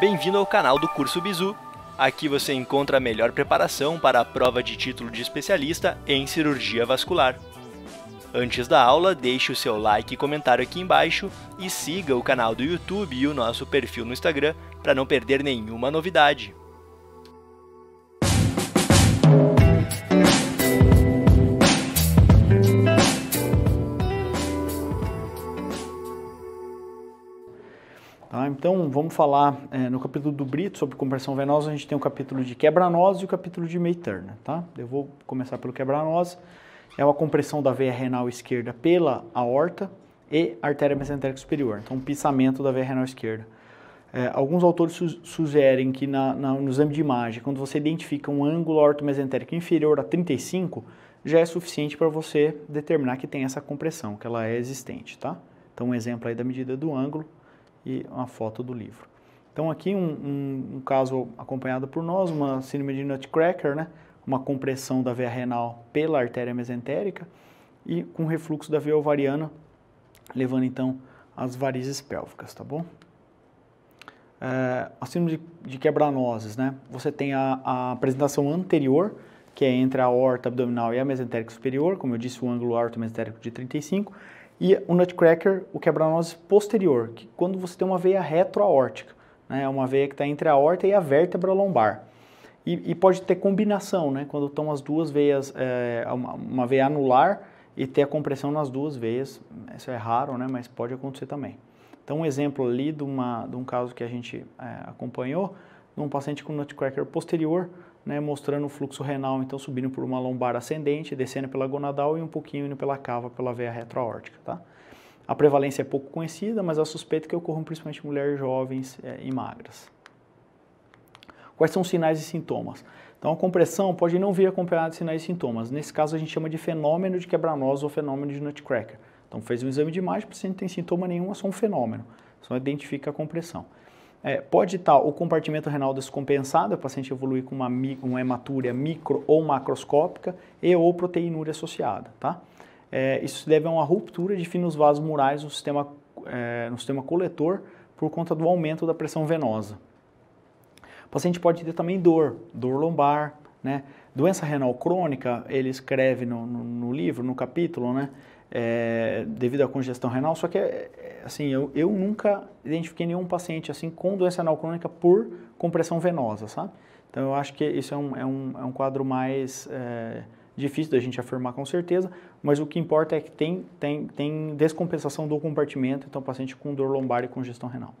Bem-vindo ao canal do Curso Bizu. Aqui você encontra a melhor preparação para a prova de título de especialista em cirurgia vascular. Antes da aula, deixe o seu like e comentário aqui embaixo e siga o canal do YouTube e o nosso perfil no Instagram para não perder nenhuma novidade. Tá? Então, vamos falar é, no capítulo do Brito sobre compressão venosa, a gente tem o capítulo de quebra-nós e o capítulo de meia Tá? Eu vou começar pelo quebra-nós. É uma compressão da veia renal esquerda pela aorta e artéria mesentérica superior. Então, um pissamento da veia renal esquerda. É, alguns autores su sugerem que na, na, no exame de imagem, quando você identifica um ângulo aorto-mesentérico inferior a 35, já é suficiente para você determinar que tem essa compressão, que ela é existente, tá? Então, um exemplo aí da medida do ângulo e uma foto do livro. Então aqui um, um, um caso acompanhado por nós, uma síndrome de nutcracker, né? uma compressão da veia renal pela artéria mesentérica e com refluxo da veia ovariana, levando então às varizes pélvicas, tá bom? É, a síndrome de, de quebranoses, né? Você tem a, a apresentação anterior, que é entre a horta abdominal e a mesentérica superior, como eu disse, o ângulo aorto mesentérico de 35, e o nutcracker, o quebra-nozes posterior, que quando você tem uma veia retroaórtica, né, é uma veia que está entre a aorta e a vértebra lombar. E, e, pode ter combinação, né, quando estão as duas veias, é, uma, uma veia anular e ter a compressão nas duas veias. Isso é raro, né, mas pode acontecer também. Então, um exemplo ali de, uma, de um caso que a gente é, acompanhou, de um paciente com nutcracker posterior, né, mostrando o fluxo renal, então subindo por uma lombar ascendente, descendo pela gonadal e um pouquinho indo pela cava, pela veia retroórtica, tá? A prevalência é pouco conhecida, mas há suspeita é que ocorram principalmente em mulheres jovens é, e magras. Quais são os sinais e sintomas? Então, a compressão pode não vir acompanhada de sinais e sintomas. Nesse caso, a gente chama de fenômeno de quebra ou fenômeno de nutcracker. Então, fez um exame de imagem, o paciente não tem sintoma nenhum, é só um fenômeno. Só identifica a compressão. É, pode estar o compartimento renal descompensado, o paciente evoluir com uma, uma hematúria micro ou macroscópica e ou proteinúria associada, tá? É, isso se deve a uma ruptura de finos vasos murais no sistema, é, no sistema coletor por conta do aumento da pressão venosa. O paciente pode ter também dor, dor lombar, né? Doença renal crônica, ele escreve no, no, no livro, no capítulo, né? é, devido à congestão renal, só que é, é, assim, eu, eu nunca identifiquei nenhum paciente assim com doença renal crônica por compressão venosa, sabe? Então eu acho que isso é um, é um, é um quadro mais é, difícil da gente afirmar com certeza, mas o que importa é que tem, tem, tem descompensação do compartimento, então paciente com dor lombar e congestão renal.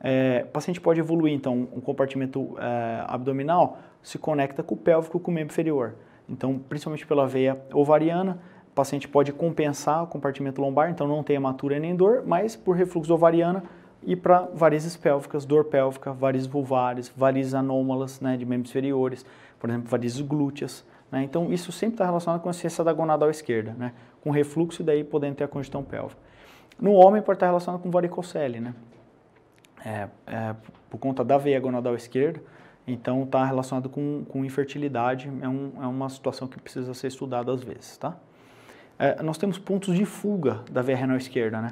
É, o paciente pode evoluir, então, um compartimento é, abdominal se conecta com o pélvico, com o membro inferior. Então, principalmente pela veia ovariana, o paciente pode compensar o compartimento lombar, então não tem hematura nem dor, mas por refluxo ovariana e para varizes pélvicas, dor pélvica, varizes vulvares, varizes anômalas né, de membros inferiores, por exemplo, varizes glúteas. Né? Então isso sempre está relacionado com a ciência da gonadal esquerda, né? com refluxo e daí podendo ter a congestão pélvica. No homem pode estar tá relacionado com varicocele, né? É, é, por conta da veia gonadal esquerda, então está relacionado com, com infertilidade, é, um, é uma situação que precisa ser estudada às vezes, tá? é, nós temos pontos de fuga da via renal esquerda, né?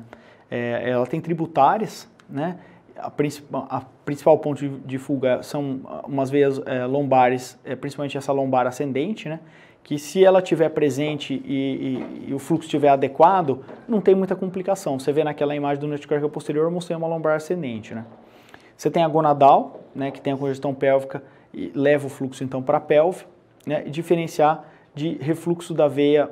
É, ela tem tributárias, né? A, princip a principal ponto de, de, fuga são ah, umas veias é, lombares, é, principalmente essa lombar ascendente, né? Que se ela estiver presente e, e, e, o fluxo estiver adequado, não tem muita complicação. Você vê naquela imagem do nutcracker posterior, eu mostrei uma lombar ascendente, né? Você tem a gonadal, né? Que tem a congestão pélvica e leva o fluxo então para a pelve, né? E diferenciar de refluxo da veia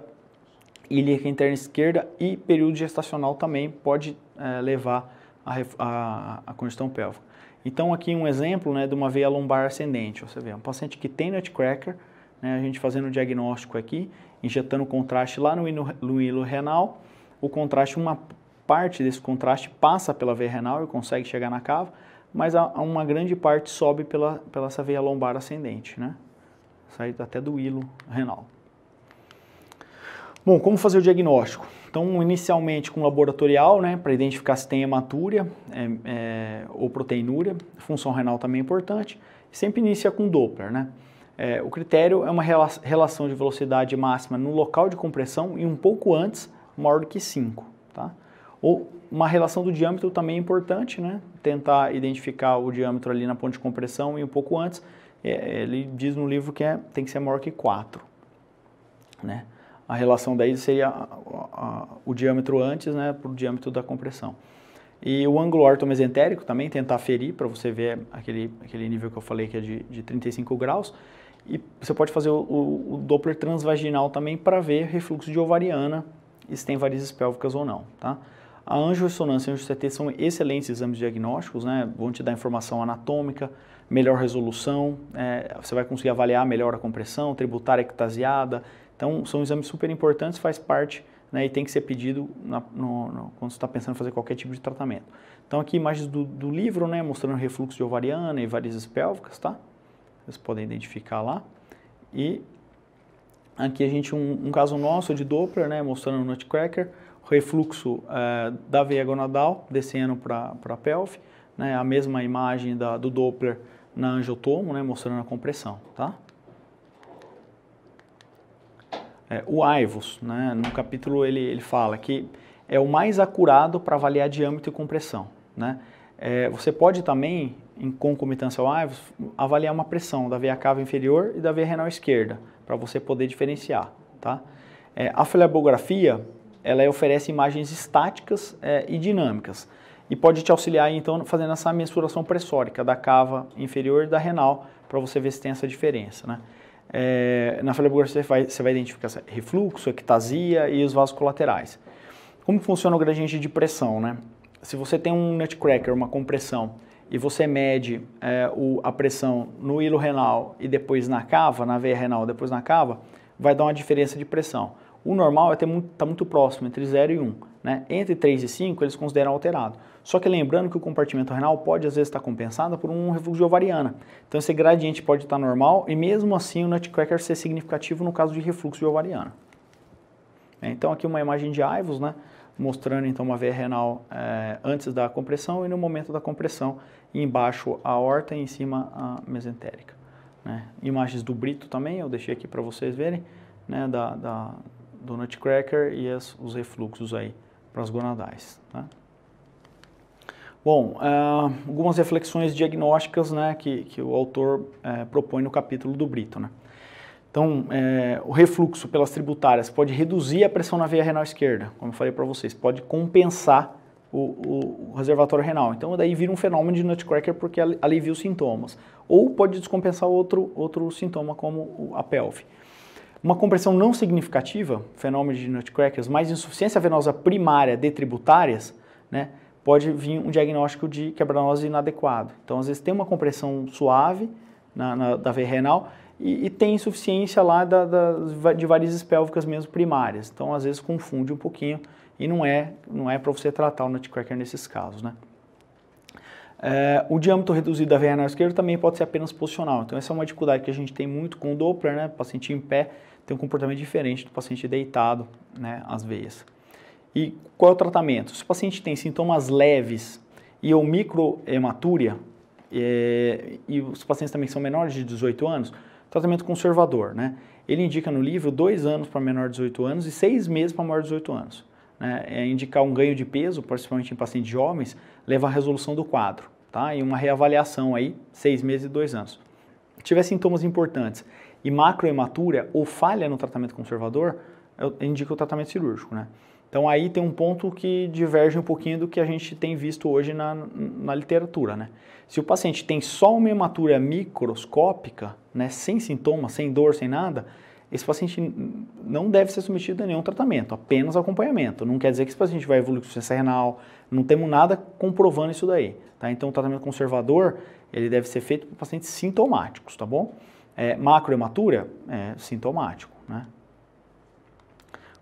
ilíaca é interna esquerda e período gestacional também pode é, levar à a, a, congestão pélvica. Então, aqui um exemplo né, de uma veia lombar ascendente. Você vê um paciente que tem nutcracker, né, a gente fazendo o diagnóstico aqui, injetando contraste lá no hilo, no hilo renal, o contraste, uma parte desse contraste passa pela veia renal e consegue chegar na cava, mas a, a uma grande parte sobe pela, pela essa veia lombar ascendente, né? Sai até do hilo renal. Bom, como fazer o diagnóstico? Então, inicialmente com laboratorial, né, para identificar se tem hematúria é, é, ou proteinúria, função renal também é importante. Sempre inicia com Doppler, né? É, o critério é uma relação de velocidade máxima no local de compressão e um pouco antes, maior do que 5, tá? Ou uma relação do diâmetro também é importante, né? Tentar identificar o diâmetro ali na ponte de compressão e um pouco antes. É, é, ele diz no livro que é, tem que ser maior que 4, né? a relação daí seria a, a, o diâmetro antes né, para o diâmetro da compressão. E o ângulo ortomesentérico também, tentar ferir para você ver aquele, aquele nível que eu falei que é de, de 35 graus. E você pode fazer o, o, o Doppler transvaginal também para ver refluxo de ovariana e se tem varizes pélvicas ou não, tá? A angioressonância e a angio-CT são excelentes exames diagnósticos, né? Vão te dar informação anatômica, melhor resolução, é, você vai conseguir avaliar melhor a compressão, tributária ectasiada, então, são exames super importantes, faz parte né, e tem que ser pedido na, no, no, quando você está pensando em fazer qualquer tipo de tratamento. Então, aqui imagens do, do livro, né, mostrando refluxo de ovariana e varizes pélvicas, tá? Vocês podem identificar lá. E aqui a gente, um, um caso nosso de Doppler, né, mostrando o nutcracker, refluxo eh, da veia gonadal descendo para a pelve, né, a mesma imagem da, do Doppler na angiotomo, né, mostrando a compressão, tá? é, o Aivos, né, no capítulo ele, ele fala que é o mais acurado para avaliar diâmetro e compressão. Né? É, você pode também, em concomitância ao Aivos, avaliar uma pressão da veia cava inferior e da veia renal esquerda, para você poder diferenciar. Tá? É, a flebografia ela oferece imagens estáticas é, e dinâmicas e pode te auxiliar então fazendo essa mensuração pressórica da cava inferior e da renal para você ver se tem essa diferença. Né? é, na faleburgular você vai, você vai identificar refluxo, ectasia e os vasos colaterais. Como funciona o gradiente de pressão, né? Se você tem um nutcracker, uma compressão, e você mede é, o, a pressão no hilo renal e depois na cava, na veia renal, depois na cava, vai dar uma diferença de pressão. O normal é ter muito, tá muito próximo, entre 0 e 1. Um. Né? Entre 3 e 5, eles consideram alterado. Só que lembrando que o compartimento renal pode às vezes estar compensado por um refluxo ovariana. Então esse gradiente pode estar normal e mesmo assim o nutcracker ser significativo no caso de refluxo de ovariana. É, então aqui uma imagem de AIVOS, né? mostrando então uma veia renal é, antes da compressão e no momento da compressão, embaixo a horta e em cima a mesentérica. Né? Imagens do Brito também, eu deixei aqui para vocês verem, né? da, da, do nutcracker e as, os refluxos aí para as gonadais. Tá? Bom, ah, algumas reflexões diagnósticas né, que, que o autor eh, propõe no capítulo do Brito. Né? Então, eh, o refluxo pelas tributárias pode reduzir a pressão na veia renal esquerda, como eu falei para vocês, pode compensar o, o, o, reservatório renal. Então, daí vira um fenômeno de nutcracker porque alivia os sintomas. Ou pode descompensar outro, outro sintoma, como a pelve. Uma compressão não significativa, fenômeno de nutcrackers, mas insuficiência venosa primária de tributárias, né, pode vir um diagnóstico de quebranose inadequado. Então, às vezes tem uma compressão suave na, na, da veia renal e, e, tem insuficiência lá da, da, de varizes pélvicas mesmo primárias. Então, às vezes confunde um pouquinho e não é, não é para você tratar o nutcracker nesses casos, né? É, o diâmetro reduzido da veia anal esquerda também pode ser apenas posicional. Então, essa é uma dificuldade que a gente tem muito com o Doppler, né? O paciente em pé tem um comportamento diferente do paciente deitado, né? As veias. E qual é o tratamento? Se o paciente tem sintomas leves e ou microhematúria, é, e os pacientes também são menores de 18 anos, tratamento conservador, né? Ele indica no livro dois anos para menor de 18 anos e seis meses para maior de 18 anos. Né? É indicar um ganho de peso, principalmente em pacientes jovens, leva à resolução do quadro tá? E uma reavaliação aí, seis meses e dois anos. Tiver sintomas importantes e macrohematúria ou falha no tratamento conservador, indica o tratamento cirúrgico, né? Então aí tem um ponto que diverge um pouquinho do que a gente tem visto hoje na, na literatura, né? Se o paciente tem só uma hematúria microscópica, né, sem sintomas, sem dor, sem nada, esse paciente não deve ser submetido a nenhum tratamento, apenas acompanhamento. Não quer dizer que esse paciente vai evoluir com insuficiência renal, não temos nada comprovando isso daí. Tá? Então, o tratamento conservador ele deve ser feito para pacientes sintomáticos, tá bom? É, macrohematura é sintomático, né?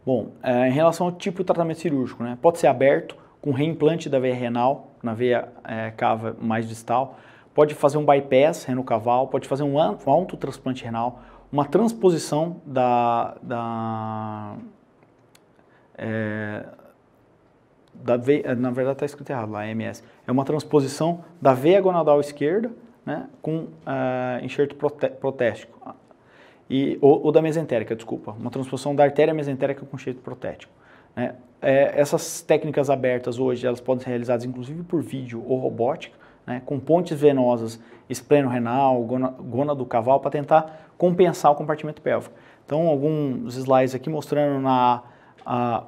Bom, é, em relação ao tipo de tratamento cirúrgico, né? Pode ser aberto com reimplante da veia renal na veia é, cava mais distal, pode fazer um bypass renocaval, pode fazer um autotransplante renal uma transposição da, da, é, da veia, é, na verdade está escrito errado lá, MS, é uma transposição da veia gonadal esquerda né, com é, enxerto prote, protéstico, e, ou, ou, da mesentérica, desculpa, uma transposição da artéria mesentérica com enxerto protético. Né. É, essas técnicas abertas hoje, elas podem ser realizadas inclusive por vídeo ou robótica, né, com pontes venosas espleno-renal, gona do cavalo, para tentar compensar o compartimento pélvico. Então, alguns slides aqui mostrando na, a,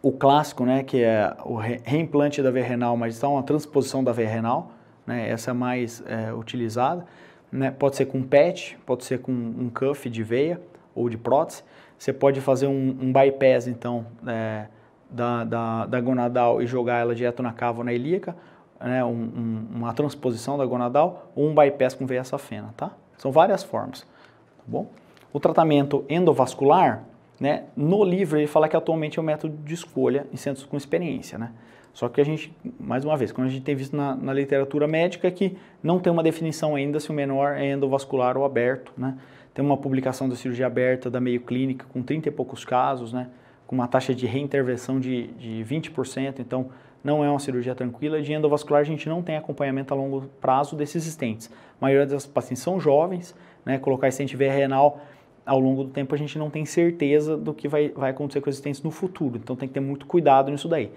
o clássico, né, que é o reimplante da veia renal, mas então tá a transposição da veia renal, né, essa é mais é, utilizada. Né, pode ser com PET, pode ser com um cuff de veia ou de prótese. Você pode fazer um, um bypass, então, é, da, da, da gonadal e jogar ela direto na cava ou na ilíaca né, um, um, uma transposição da gonadal ou um bypass com veia safena, tá? São várias formas, tá bom? O tratamento endovascular, né, no livro ele fala que atualmente é o método de escolha em centros com experiência, né? Só que a gente, mais uma vez, como a gente tem visto na, na literatura médica, é que não tem uma definição ainda se o menor é endovascular ou aberto, né? Tem uma publicação da cirurgia aberta da meio clínica com 30 e poucos casos, né? Com uma taxa de reintervenção de, de 20%, então não é uma cirurgia tranquila. De endovascular, a gente não tem acompanhamento a longo prazo desses estentes. A maioria das pacientes são jovens, né? Colocar estente via renal ao longo do tempo a gente não tem certeza do que vai, vai acontecer com os estentes no futuro. Então tem que ter muito cuidado nisso daí.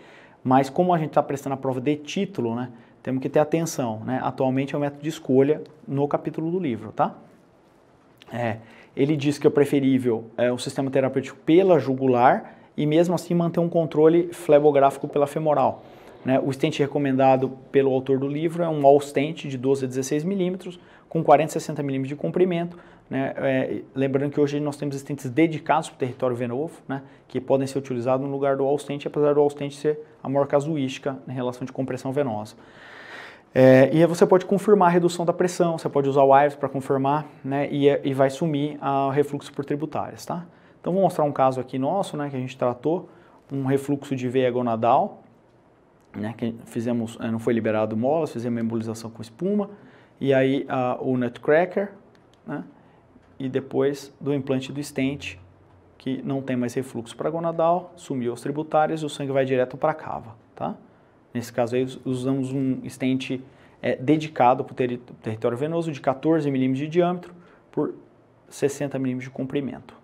Mas como a gente está prestando a prova de título, né? Temos que ter atenção, né? Atualmente é o método de escolha no capítulo do livro, tá? É, ele diz que é preferível é, o sistema terapêutico pela jugular e mesmo assim manter um controle flebográfico pela femoral. Né? O estente recomendado pelo autor do livro é um all stent de 12 a 16 milímetros, com 40 a 60 milímetros de comprimento. Né? É, lembrando que hoje nós temos estentes dedicados para o território venoso, né? que podem ser utilizados no lugar do all stent, apesar do all stent ser a maior casuística em relação de compressão venosa. É, e você pode confirmar a redução da pressão, você pode usar o IVES para confirmar né, e, e vai sumir o refluxo por tributárias. Tá? Então vou mostrar um caso aqui nosso né, que a gente tratou, um refluxo de veia gonadal, né, que fizemos, eh, não foi liberado molas, fizemos embolização com espuma, e aí a, o nutcracker, né, e depois do implante do estente, que não tem mais refluxo para gonadal, sumiu os tributários e o sangue vai direto para a cava, tá? Nesse caso aí usamos um estente eh, é, dedicado para o ter território venoso de 14 milímetros de diâmetro por 60 milímetros de comprimento.